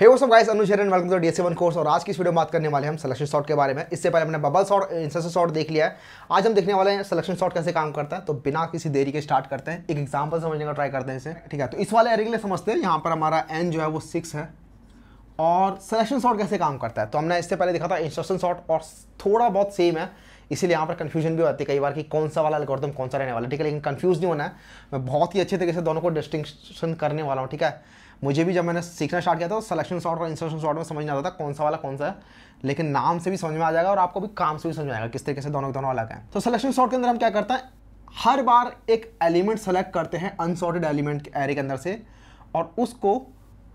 हे वो up guys अनुशर welcome to DSA one course और आज की वीडियो में बात करने वाले हम सिलेक्शन शॉट के बारे में इससे पहले हमने बबल शॉट इंसेशन शॉट देख लिया है आज हम देखने वाले हैं सिलेक्शन शॉट कैसे काम करता है तो बिना किसी देरी के स्टार्ट करते हैं एक एग्जाम्पल समझने का ट्राई करते हैं इसे ठीक है तो इस वाले एरिंग लिए समझते हैं यहाँ पर हमारा एन जो है वो सिक्स है और सिलेक्शन शॉट कैसे काम करता है तो हमने इससे पहले देखा था इंस्ट्रक्शन शॉट और थोड़ा बहुत सेम है इसीलिए यहाँ पर कन्फ्यूजन भी होती है कई बार कि कौन सा वाला एल्गोरिथम कौन सा रहने वाला ठीक है लेकिन कन्फ्यूज नहीं होना है मैं बहुत ही अच्छे तरीके से दोनों को डिस्टिंक्शन करने वाला हूँ ठीक है मुझे भी जब मैंने सीखना स्टार्ट किया था तो सिलेक्शन शॉर्ट और इंस्ट्रक्शन शॉर्ट में समझ नहीं आता था कौन सा वाला कौन सा है लेकिन नाम से भी समझ में आ जाएगा और आपको भी काम से भी समझ में आएगा किस तरीके से दोनों दोनों अलग है तो सिलेक्शन शॉर्ट के अंदर हम क्या करते हैं हर बार एक एलिमेंट सेलेक्ट करते हैं अनसॉर्टेड एलिमेंट एरे के अंदर से और उसको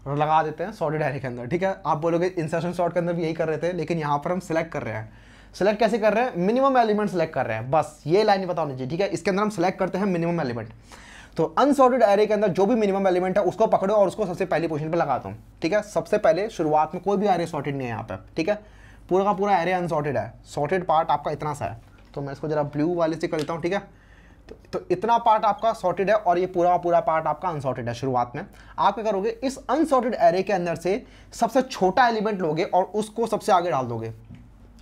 लगा देते हैं सॉर्टेड एरे के अंदर ठीक है आप बोलोगे इंसर्शन शॉर्ट के अंदर भी यही कर रहे थे लेकिन यहाँ पर हम सेलेक्ट कर रहे हैं सेलेक्ट कैसे कर रहे हैं मिनिमम एलिमेंट सेलेक्ट कर रहे हैं बस ये लाइन बताओ होनी ठीक है इसके अंदर हम सेलेक्ट करते हैं मिनिमम एलिमेंट तो अनसॉर्टेड एरे के अंदर जो भी मिनिमम एलिमेंट है उसको पकड़ो और उसको सबसे पहले पोजिशन पर लगा दो ठीक है सबसे पहले शुरुआत में कोई भी एरे सॉर्टेड नहीं है यहाँ पर ठीक है पूरा का पूरा एरे अनसॉर्टेड है सॉर्टेड पार्ट आपका इतना सा है तो मैं इसको जरा ब्लू वाले से कर लेता हूँ ठीक है तो, तो इतना पार्ट आपका सॉर्टेड है और ये पूरा पूरा पार्ट आपका अनसॉर्टेड है शुरुआत में आप क्या करोगे इस अनसॉर्टेड एरे के अंदर से सबसे छोटा एलिमेंट लोगे और उसको सबसे आगे डाल दोगे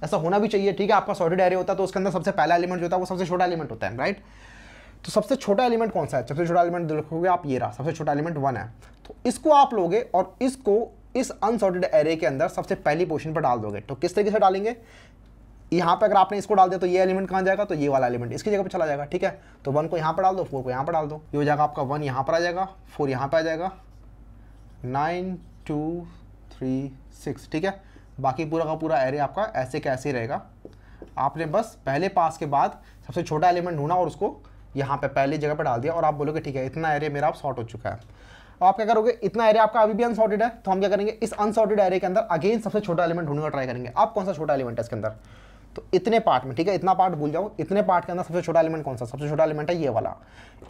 ऐसा होना भी चाहिए ठीक है आपका सॉर्टेड एरे होता है तो उसके अंदर सबसे पहला एलिमेंट जो होता है वो सबसे छोटा एलिमेंट होता है राइट तो सबसे छोटा एलिमेंट कौन सा है सबसे छोटा एलिमेंट देखोगे आप ये रहा सबसे छोटा एलिमेंट वन है तो इसको आप लोगे और इसको इस अनसॉर्टेड एरे के अंदर सबसे पहली पोजिशन पर डाल दोगे तो किस तरीके से डालेंगे यहाँ पे अगर आपने इसको डाल दिया तो ये एलिमेंट कहाँ जाएगा तो ये वाला एलिमेंट इसकी जगह पे चला जाएगा ठीक है तो वन को यहाँ पर डाल दो फोर को यहाँ पर डाल दो ये हो जाएगा आपका वन यहाँ पर आ जाएगा फोर यहाँ पर आ जाएगा नाइन टू थ्री सिक्स ठीक है बाकी पूरा का पूरा एरे आपका ऐसे कैसे रहेगा आपने बस पहले पास के बाद सबसे छोटा एलिमेंट ढूंढा और उसको यहाँ पे पहली जगह पे डाल दिया और आप बोलोगे ठीक है इतना एरिया मेरा आप शॉर्ट हो चुका है और तो आप क्या करोगे इतना एरिया आपका अभी भी अनसॉर्टेड है तो हम क्या करेंगे इस अनसॉर्टेड एरिया के अंदर अगेन सबसे छोटा एलिमेंट ढूंढने का ट्राई करेंगे आप कौन सा छोटा एलिमेंट है इसके अंदर तो इतने पार्ट में ठीक है इतना पार्ट भूल जाओ इतने पार्ट के अंदर सबसे छोटा एलिमेंट कौन सा सबसे छोटा एलिमेंट है ये वाला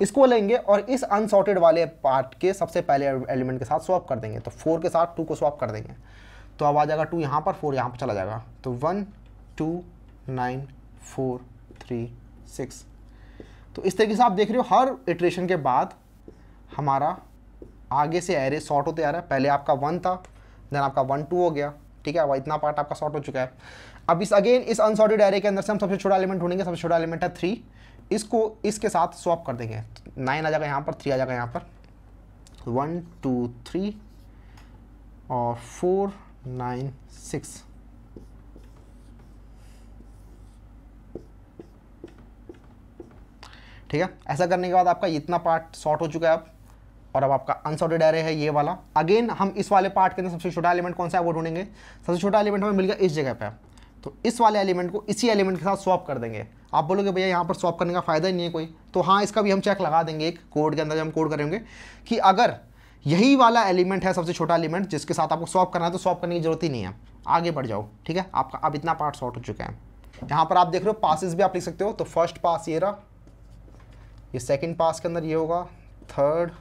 इसको लेंगे और इस अनसॉर्टेड वाले पार्ट के सबसे पहले एलिमेंट के साथ स्वॉप कर देंगे तो फोर के साथ टू को स्वॉप कर देंगे तो अब आ जाएगा टू यहाँ पर फोर यहाँ पर चला जाएगा तो one two nine four three six तो इस तरीके से आप देख रहे हो हर इटरेशन के बाद हमारा आगे से एरे शॉर्ट होते आ रहा है पहले आपका वन था देन आपका वन टू हो गया ठीक है वह इतना पार्ट आपका शॉर्ट हो चुका है अब इस अगेन इस अनसॉर्टेड एरे के अंदर से हम सबसे छोटा एलिमेंट ढूंढेंगे सबसे छोटा एलिमेंट है थ्री इसको इसके साथ स्वॉप कर देंगे नाइन आ जाएगा यहाँ पर थ्री आ जाएगा यहाँ पर वन टू थ्री और फोर नाइन सिक्स ठीक है ऐसा करने के बाद आपका इतना पार्ट शॉर्ट हो चुका है अब और अब आपका अनसॉर्टेड एरे है ये वाला अगेन हम इस वाले पार्ट के अंदर सबसे छोटा एलिमेंट कौन सा है वो ढूंढेंगे सबसे छोटा एलिमेंट हमें मिल गया इस जगह पर तो इस वाले एलिमेंट को इसी एलिमेंट के साथ स्वॉप कर देंगे आप बोलोगे भैया यहाँ पर स्वॉप करने का फ़ायदा ही नहीं है कोई तो हाँ इसका भी हम चेक लगा देंगे एक कोड के अंदर हम कोड करेंगे कि अगर यही वाला एलिमेंट है सबसे छोटा एलिमेंट जिसके साथ आपको स्वॉप करना है तो स्वॉप करने की जरूरत ही नहीं है आगे बढ़ जाओ ठीक है आपका अब इतना पार्ट शॉर्ट हो चुका है यहाँ पर आप देख रहे हो पासिस भी आप लिख सकते हो तो फर्स्ट पास ये रहा ये सेकंड पास के अंदर ये होगा थर्ड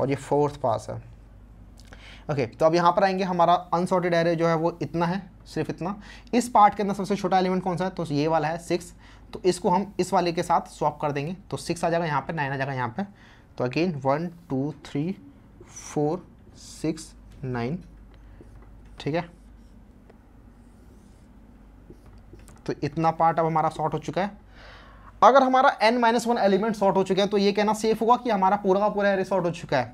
और ये फोर्थ पास है ओके okay, तो अब यहाँ पर आएंगे हमारा अनसॉर्टेड एरे जो है वो इतना है सिर्फ इतना इस पार्ट के अंदर सबसे छोटा एलिमेंट कौन सा है तो ये वाला है सिक्स तो इसको हम इस वाले के साथ स्वॉप कर देंगे तो सिक्स आ जाएगा यहाँ पे नाइन आ जाएगा यहाँ पे तो again one two three four six nine ठीक है तो इतना पार्ट अब हमारा शॉर्ट हो चुका है अगर हमारा n minus one element sort हो चुके हैं तो ये कहना सेफ होगा कि हमारा पूरा का पूरा एरे शॉर्ट हो चुका है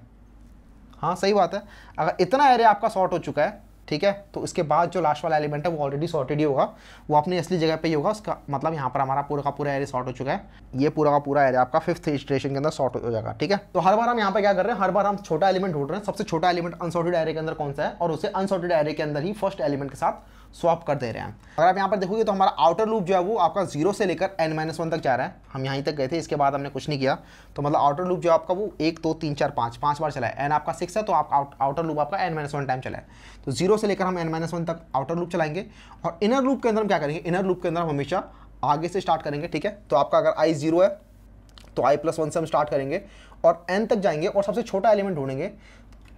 हाँ सही बात है अगर इतना एरे आपका शॉर्ट हो चुका है ठीक है तो इसके बाद जो लास्ट वाला एलिमेंट है वो ऑलरेडी सॉर्टेड ही होगा वो अपनी असली जगह पे ही होगा उसका मतलब यहाँ पर हमारा पूरा का पूरा एरिया शॉर्ट हो चुका है ये पूरा का पूरा एरिया आपका फिफ्थ स्टेशन के अंदर शॉर्ट हो जाएगा ठीक है तो हर बार हम यहाँ पे क्या कर रहे हैं हर बार हम छोटा एलिमेंट ढूंढ रहे हैं सबसे छोटा एलिमेंट अनसॉर्टेड एरिया के अंदर कौन सा है और उसे अनसॉर्टेड एरिया के अंदर ही फर्स्ट एलिमेंट के साथ स्वाप कर दे रहे हैं अगर आप यहाँ पर देखोगे तो हमारा आउटर लूप जो है वो आपका जीरो से लेकर एन माइनस वन तक जा रहा है हम यहीं तक गए थे इसके बाद हमने कुछ नहीं किया तो मतलब आउटर लूप जो आपका वो एक दो तीन चार पाँच पाँच बार चला है एन आपका सिक्स है तो आप आउटर लूप आपका एन माइनस वन टाइम चला है तो जीरो से लेकर हम एन माइनस वन तक आउटर लूप चलाएंगे और इनर लूप के अंदर हम क्या करेंगे इनर लूप के अंदर हम हमेशा आगे से स्टार्ट करेंगे ठीक है तो आपका अगर आई जीरो है तो आई प्लस वन से हम स्टार्ट करेंगे और एन तक जाएंगे और सबसे छोटा एलिमेंट ढूंढेंगे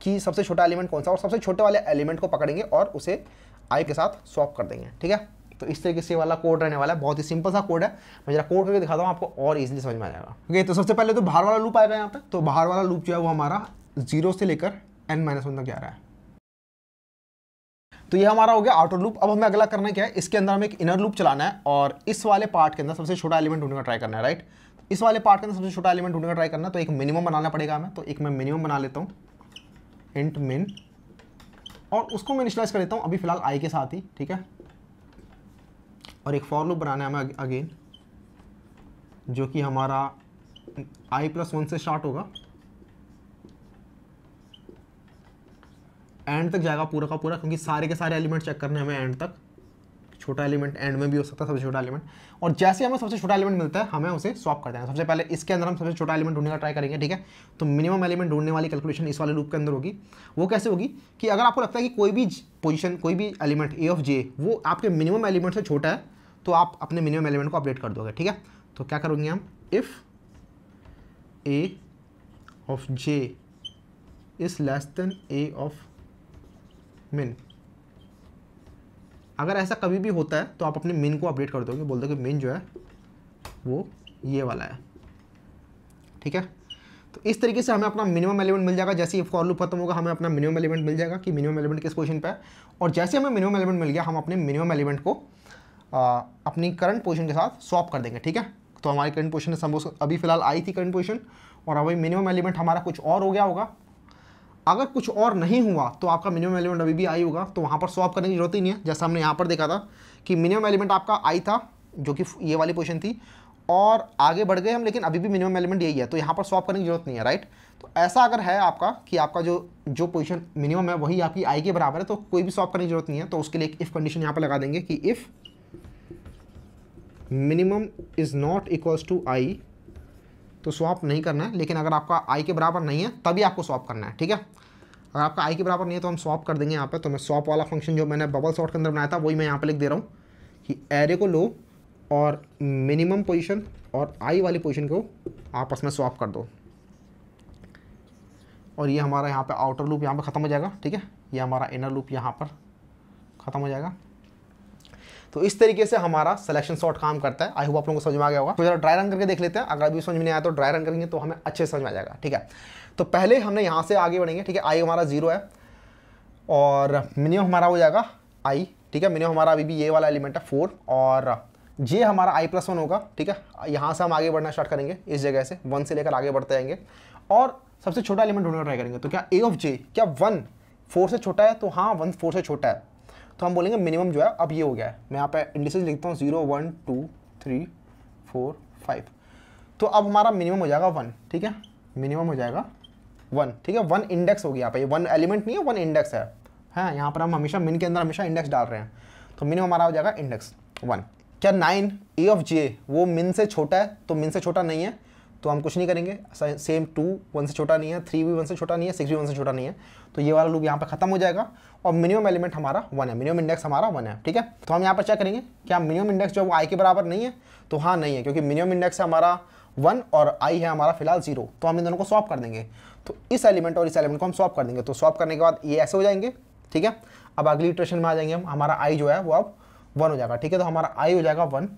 कि सबसे छोटा एलिमेंट कौन सा और सबसे छोटे वाले एलिमेंट को पकड़ेंगे और उसे आई के साथ स्वॉप कर देंगे ठीक है तो इस तरीके से वाला कोड रहने वाला है बहुत ही सिंपल सा कोड है मैं जरा कोड करके दिखाता हूँ आपको और इजीली समझ में आ जाएगा ओके तो सबसे पहले तो बाहर वाला लूप आएगा यहाँ पे तो बाहर वाला लूप जो है वो हमारा जीरो से लेकर एन माइनस वन तक जा रहा है तो ये हमारा हो गया आउटर लूप अब हमें अगला करना क्या है इसके अंदर हमें एक इनर लूप चलाना है और इस वाले पार्ट के अंदर सबसे छोटा एलिमेंट ढूंढने का ट्राई करना है राइट इस वाले पार्ट के अंदर सबसे छोटा एलिमेंट ढूंढने का ट्राई करना तो एक मिनिमम बनाना पड़ेगा हमें तो एक मैं मिनिमम बना लेता हूँ इंट मिन और उसको मैं इनिशलाइज कर देता हूँ अभी फिलहाल आई के साथ ही ठीक है और एक फॉर लूप बनाना है हमें अगेन जो कि हमारा आई प्लस वन से स्टार्ट होगा एंड तक जाएगा पूरा का पूरा क्योंकि सारे के सारे एलिमेंट चेक करने हमें एंड तक छोटा एलिमेंट एंड में भी हो सकता है सबसे छोटा एलिमेंट और जैसे हमें सबसे छोटा एलिमेंट मिलता है हमें उसे स्वॉप कर देना सबसे पहले इसके अंदर हम सबसे छोटा एलिमेंट ढूंढने का ट्राई करेंगे ठीक है तो मिनिमम एलिमेंट ढूंढने वाली कैलकुलेशन इस वाले रूप के अंदर होगी वो कैसे होगी कि अगर आपको लगता है कि कोई भी पोजिशन कोई भी एलिमेंट ए ऑफ जे वो आपके मिनिमम एलिमेंट से छोटा है तो आप अपने मिनिमम एलिमेंट को अपडेट कर दोगे ठीक है तो क्या करेंगे हम if A of J is less than A of min अगर ऐसा कभी भी होता है तो आप अपने मेन को अपडेट कर दोगे बोल दो कि मेन जो है वो ये वाला है ठीक है तो इस तरीके से हमें अपना मिनिमम एलिमेंट मिल जाएगा जैसे ही फॉर लूप खत्म होगा हमें अपना मिनिमम एलिमेंट मिल जाएगा कि मिनिमम एलिमेंट किस पोजीशन पे है और जैसे हमें मिनिमम एलिमेंट मिल गया हम अपने मिनिमम एलिमेंट को आ, अपनी करंट पोजीशन के साथ स्वॉप कर देंगे ठीक है तो हमारी करंट पोजिशन सपोज अभी फिलहाल आई थी करंट पोजिशन और अभी मिनिमम एलिमेंट हमारा कुछ और हो गया होगा अगर कुछ और नहीं हुआ तो आपका मिनिमम एलिमेंट अभी भी आई होगा तो वहाँ पर सॉल्व करने की जरूरत ही नहीं है जैसा हमने यहाँ पर देखा था कि मिनिमम एलिमेंट आपका आई था जो कि ये वाली पोजिशन थी और आगे बढ़ गए हम लेकिन अभी भी मिनिमम एलिमेंट यही है तो यहाँ पर सॉल्व करने की जरूरत नहीं है राइट तो ऐसा अगर है आपका कि आपका जो जो पोजिशन मिनिमम है वही आपकी आई के बराबर है तो कोई भी सॉल्व करने की जरूरत नहीं है तो उसके लिए एक इफ़ कंडीशन यहाँ पर लगा देंगे कि if minimum is not equals to I तो स्वाप नहीं करना है लेकिन अगर आपका आई के बराबर नहीं है तभी आपको स्वाप करना है ठीक है अगर आपका आई के बराबर नहीं है तो हम स्वाप कर देंगे यहाँ पर तो मैं स्वाप वाला फंक्शन जो मैंने बबल शॉट के अंदर बनाया था वही मैं यहाँ पर लिख दे रहा हूँ कि एरे को लो और मिनिमम पोजीशन और आई वाली पोजिशन को आपस में स्वाप कर दो और ये यह हमारा यहाँ पे आउटर लूप यहाँ पे ख़त्म हो जाएगा ठीक है ये हमारा इनर लूप यहाँ पर ख़त्म हो जाएगा तो इस तरीके से हमारा सिलेक्शन शॉट काम करता है आई होप आप लोगों को समझ में आ गया होगा तो जरा ड्राई रन करके देख लेते हैं अगर अभी समझ में नहीं आया तो ड्राई रन करेंगे तो हमें अच्छे समझ में आ जाएगा ठीक है तो पहले हमने यहाँ से आगे बढ़ेंगे ठीक है आई हमारा जीरो है और मिनिमम हमारा हो जाएगा आई ठीक है मिनिमम हमारा अभी भी ये वाला एलिमेंट है फोर और जे हमारा आई प्लस वन होगा ठीक है यहाँ से हम आगे बढ़ना स्टार्ट करेंगे इस जगह से वन से लेकर आगे बढ़ते जाएंगे और सबसे छोटा एलिमेंट ढूंढना ट्राई करेंगे तो क्या ए ऑफ जे क्या वन फोर से छोटा है तो हाँ वन फोर से छोटा है तो हम बोलेंगे मिनिमम जो है अब ये हो गया है मैं यहाँ पे इंडिसेज लिखता हूँ zero one two three four five तो अब हमारा मिनिमम हो जाएगा वन ठीक है मिनिमम हो जाएगा वन ठीक है वन इंडेक्स हो गया यहाँ पर वन एलिमेंट नहीं है वन इंडेक्स है हाँ यहाँ पर हम हमेशा मिन के अंदर हमेशा इंडेक्स डाल रहे हैं तो मिनिमम हमारा हो जाएगा इंडेक्स वन क्या नाइन ए ऑफ जे वो मिन से छोटा है तो मिन से छोटा नहीं है तो हम कुछ नहीं करेंगे सेम टू वन से छोटा नहीं है थ्री भी वन से छोटा नहीं है सिक्स भी वन से छोटा नहीं है तो ये वाला लूप यहाँ पर खत्म हो जाएगा और मिनिमम एलिमेंट हमारा वन है मिनिमम इंडेक्स हमारा वन है ठीक है तो हम यहाँ पर चेक करेंगे क्या मिनिमम इंडेक्स जो वो आई के बराबर नहीं है तो हाँ नहीं है क्योंकि मिनिमम इंडेक्स है हमारा वन और आई है हमारा फिलहाल जीरो तो हम इन दोनों को सॉप कर देंगे तो इस एलिमेंट और इस एलिमेंट को हम सॉप कर देंगे तो सॉप करने के बाद ये ऐसे हो जाएंगे ठीक है अब अगली इटरेशन में आ जाएंगे हम हमारा आई जो है वो अब वन हो जाएगा ठीक है तो हमारा आई हो जाएगा वन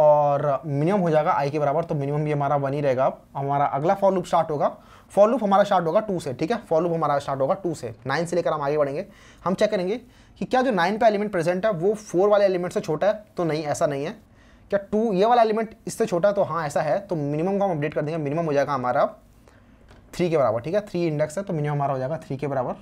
और मिनिमम हो जाएगा आई के बराबर तो मिनिमम भी हमारा वन ही रहेगा अब हमारा अगला फॉर लूप स्टार्ट होगा फॉर लूप हमारा स्टार्ट होगा टू से ठीक है फॉर लूप हमारा स्टार्ट होगा टू से नाइन से लेकर हम आगे बढ़ेंगे हम चेक करेंगे कि क्या जो नाइन पे एलिमेंट प्रेजेंट है वो फोर वाले एलिमेंट से छोटा है तो नहीं ऐसा नहीं है क्या टू ये वाला एलिमेंट इससे छोटा है तो हाँ ऐसा है तो मिनिमम को हम अपडेट कर देंगे मिनिमम हो जाएगा हमारा अब थ्री के बराबर ठीक है थ्री इंडेक्स है तो मिनिमम हमारा हो जाएगा थ्री के बराबर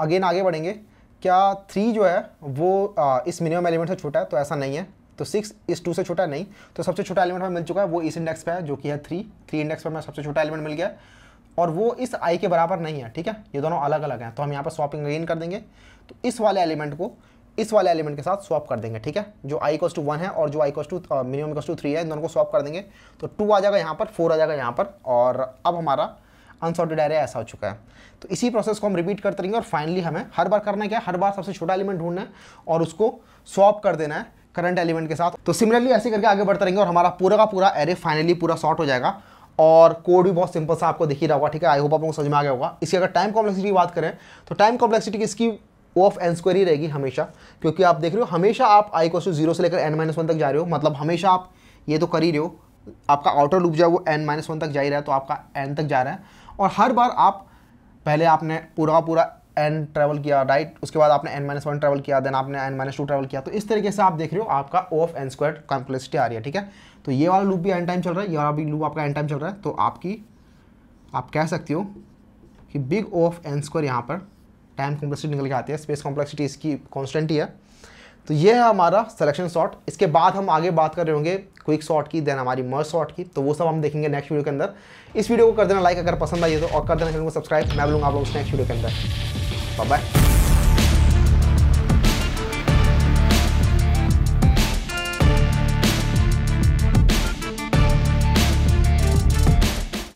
अगेन आगे बढ़ेंगे क्या थ्री जो है वो आ, इस मिनिमम एलिमेंट से छोटा है तो ऐसा नहीं है तो सिक्स इस टू से छोटा नहीं तो सबसे छोटा एलिमेंट हमें मिल चुका है वो इस इंडेक्स पे है जो कि है थ्री थ्री इंडेक्स पर हमें सबसे छोटा एलिमेंट मिल गया और वो इस आई के बराबर नहीं है ठीक है ये दोनों अलग अलग हैं तो हम यहाँ पर स्वापिंग अगेन कर देंगे तो इस वाले एलिमेंट को इस वाले एलिमेंट के साथ स्वाप कर देंगे ठीक है जो आई कॉस टू वन है और जो I equals to minimum equals to three है इन दोनों को स्वाप कर देंगे तो टू आ जाएगा यहाँ पर फोर आ जाएगा यहाँ पर और अब हमारा अनसॉर्टेड एरे ऐसा हो चुका है तो इसी प्रोसेस को हम रिपीट करते रहेंगे और फाइनली हमें हर बार करना क्या है हर बार सबसे छोटा एलिमेंट ढूंढना है और उसको स्वॉप कर देना है करंट एलिमेंट के साथ तो सिमिलरली ऐसे करके आगे बढ़ते रहेंगे और हमारा पूरा का पूरा एरे फाइनली पूरा सॉर्ट हो जाएगा और कोड भी बहुत सिंपल सा आपको दिख ही रहा होगा ठीक है आई होप आपको समझ में आ गया होगा इसकी अगर टाइम कॉम्प्लेक्सिटी की बात करें तो टाइम कॉम्प्लेक्सिटी इसकी ओ ऑफ एन स्क्वायर ही रहेगी हमेशा क्योंकि आप देख रहे हो हमेशा आप आई क्वेश्चन जीरो से लेकर एन माइनस वन तक जा रहे हो मतलब हमेशा आप ये तो कर ही रहे हो आपका आउटर लूप जो है वो एन माइनस वन तक जा ही रहा है तो आपका एन तक जा रहा है और हर बार आप पहले आपने पूरा पूरा एन ट्रैवल किया राइट उसके बाद आपने एन माइनस वन ट्रैवल किया देन आपने एन माइनस टू ट्रैवल किया तो इस तरीके से आप देख रहे हो आपका O of n square complexity आ रही है ठीक है तो ये वाला लूप भी एन टाइम चल रहा है ये वाला भी लूप आपका एन टाइम चल रहा है तो आपकी आप कह सकती हो कि big O of n square यहाँ पर टाइम कॉम्प्लेक्सिटी निकल के आती है स्पेस कॉम्प्लेक्सिटी इसकी कॉन्स्टेंट ही है तो ये है हमारा सिलेक्शन शॉट इसके बाद हम आगे बात कर रहे होंगे क्विक शॉट की देन हमारी मर्ज शॉट की तो वो सब हम देखेंगे नेक्स्ट वीडियो के अंदर इस वीडियो को कर देना लाइक अगर पसंद आई तो और कर देना चैनल को सब्सक्राइब मैं बोलूँगा आप लोग नेक्स्ट वीडियो के अंदर बाय